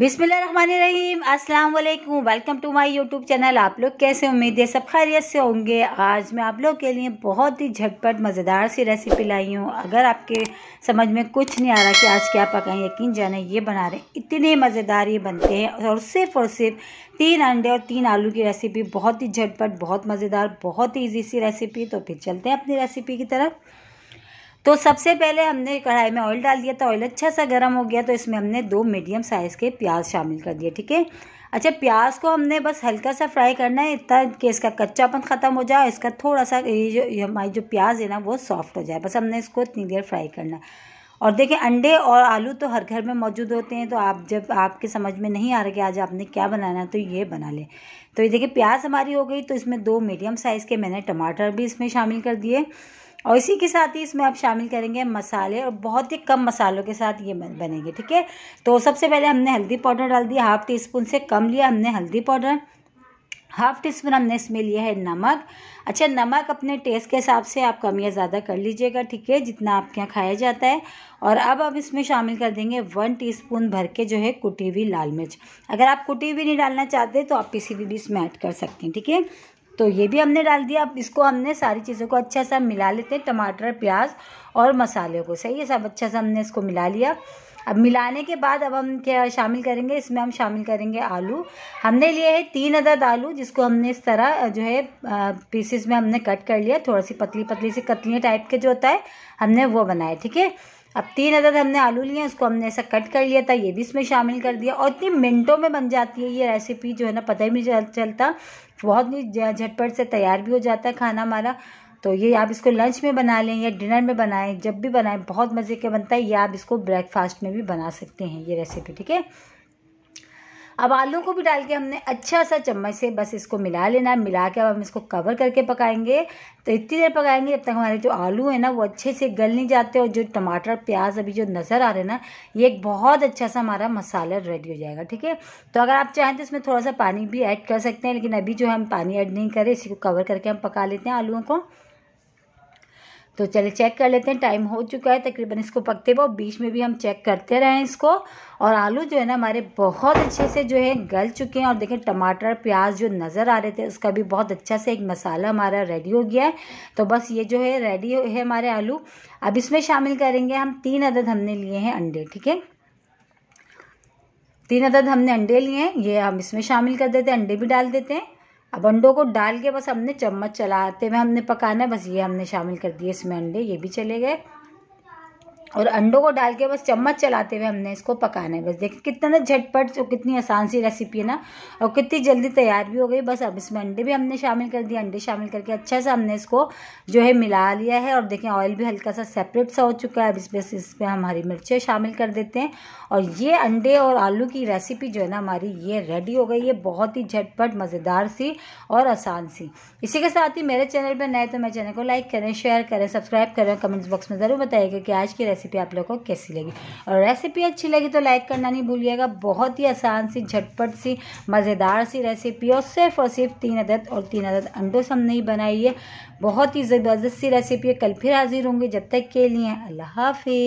रहीम अस्सलाम वालेकुम welcome to my YouTube channel आप लोग कैसे उम्मीद है सब खैरियत से होंगे आज मैं आप लोग के लिए बहुत ही झटपट मज़ेदार सी रेसिपी लाई हूँ अगर आपके समझ में कुछ नहीं आ रहा कि आज क्या पकाएं यकीन जाने ये बना रहे इतने मज़ेदार ये बनते हैं और सिर्फ और सिर्फ तीन अंडे और तीन आलू की रेसिपी बहुत ही झटपट बहुत मज़ेदार बहुत ही ईजी सी रेसिपी तो फिर चलते हैं अपनी रेसिपी की तरफ तो सबसे पहले हमने कढ़ाई में ऑयल डाल दिया था तो ऑयल अच्छा सा गर्म हो गया तो इसमें हमने दो मीडियम साइज़ के प्याज शामिल कर दिए ठीक है अच्छा प्याज को हमने बस हल्का सा फ्राई करना है इतना कि इसका कच्चापन ख़त्म हो जाए इसका थोड़ा सा ये जो हमारी जो प्याज है ना वो सॉफ्ट हो जाए बस हमने इसको इतनी देर फ्राई करना है और देखिए अंडे और आलू तो हर घर में मौजूद होते हैं तो आप जब आपके समझ में नहीं आ रहा कि आज आपने क्या बनाना है तो ये बना लें तो ये देखिए प्याज हमारी हो गई तो इसमें दो मीडियम साइज़ के मैंने टमाटर भी इसमें शामिल कर दिए और इसी के साथ ही इसमें आप शामिल करेंगे मसाले और बहुत ही कम मसालों के साथ ये बनेंगे ठीक है तो सबसे पहले हमने हल्दी पाउडर डाल दिया हाफ टी स्पून से कम लिया हमने हल्दी पाउडर हाफ टी स्पून हमने इसमें लिया है नमक अच्छा नमक अपने टेस्ट के हिसाब से आप कम या ज़्यादा कर लीजिएगा ठीक है जितना आपके यहाँ खाया जाता है और अब हम इसमें शामिल कर देंगे वन टीस्पून भर के जो है कुटी हुई लाल मिर्च अगर आप कुटी हुई नहीं डालना चाहते तो आप किसी भी इसमें ऐड कर सकते हैं ठीक है तो ये भी हमने डाल दिया अब इसको हमने सारी चीज़ों को अच्छा सा मिला लेते हैं टमाटर प्याज और मसाले को सही है सब अच्छा सा हमने इसको मिला लिया अब मिलाने के बाद अब हम क्या शामिल करेंगे इसमें हम शामिल करेंगे आलू हमने लिए है तीन अदद आलू जिसको हमने इस तरह जो है पीसेस में हमने कट कर लिया थोड़ी सी पतली पतली सी कतलियाँ टाइप के जो होता है हमने वो बनाया ठीक है अब तीन अदद हमने आलू लिए उसको हमने ऐसा कट कर लिया था ये भी इसमें शामिल कर दिया और इतनी मिनटों में बन जाती है ये रेसिपी जो है ना पता ही नहीं चलता बहुत ही झटपट से तैयार भी हो जाता है खाना हमारा तो ये आप इसको लंच में बना लें या डिनर में बनाएं जब भी बनाएं बहुत मज़े के बनता है या आप इसको ब्रेकफास्ट में भी बना सकते हैं ये रेसिपी ठीक है अब आलू को भी डाल के हमने अच्छा सा चम्मच से बस इसको मिला लेना है मिला के अब हम इसको कवर करके पकाएंगे तो इतनी देर पकाएंगे जब तक हमारे जो आलू है ना वो अच्छे से गल नहीं जाते और जो टमाटर प्याज अभी जो नज़र आ रहे हैं ना ये एक बहुत अच्छा सा हमारा मसाला रेडी हो जाएगा ठीक है तो अगर आप चाहें तो इसमें थोड़ा सा पानी भी ऐड कर सकते हैं लेकिन अभी जो हम पानी ऐड नहीं करें इसी को कवर करके हम पका लेते हैं आलुओं को तो चले चेक कर लेते हैं टाइम हो चुका है तकरीबन इसको पकते हुए बीच में भी हम चेक करते रहें इसको और आलू जो है ना हमारे बहुत अच्छे से जो है गल चुके हैं और देखें टमाटर प्याज जो नज़र आ रहे थे उसका भी बहुत अच्छा से एक मसाला हमारा रेडी हो गया है तो बस ये जो है रेडी है हमारे आलू अब इसमें शामिल करेंगे हम तीन अदद हमने लिए हैं अंडे ठीक है तीन अदद हमने अंडे लिए हैं ये हम इसमें शामिल कर देते हैं अंडे भी डाल देते हैं अब अंडों को डाल के बस हमने चम्मच चलाते हुए हमने पकाना है बस ये हमने शामिल कर दिए इसमें अंडे ये भी चले गए और अंडों को डाल के बस चम्मच चलाते हुए हमने इसको पकाना है बस देखिए कितना ना झटपट और कितनी आसान सी रेसिपी है ना और कितनी जल्दी तैयार भी हो गई बस अब इसमें अंडे भी हमने शामिल कर दिए अंडे शामिल करके अच्छा सा हमने इसको जो है मिला लिया है और देखें ऑयल भी हल्का सा सेपरेट सा हो चुका है अब इसमें इसमें हम हरी मिर्चें शामिल कर देते हैं और ये अंडे और आलू की रेसिपी जो है ना हमारी ये रेडी हो गई है बहुत ही झटपट मज़ेदार सी और आसान सी इसी के साथ ही मेरे चैनल पर नए तो मेरे चैनल को लाइक करें शेयर करें सब्सक्राइब करें कमेंट्स बॉक्स में ज़रूर बताइएगा कि आज की रेसिपी रेसिपी आप लोगों को कैसी लगी और रेसिपी अच्छी लगी तो लाइक करना नहीं भूलिएगा बहुत ही आसान सी झटपट सी मज़ेदार सी रेसिपी और सिर्फ और सिर्फ तीन अदद और तीन अदद अंडों से हमने ही बनाई है बहुत ही ज़बरदस्त सी रेसिपी है कल फिर हाजिर होंगे जब तक के लिए अल्लाह हाफिज़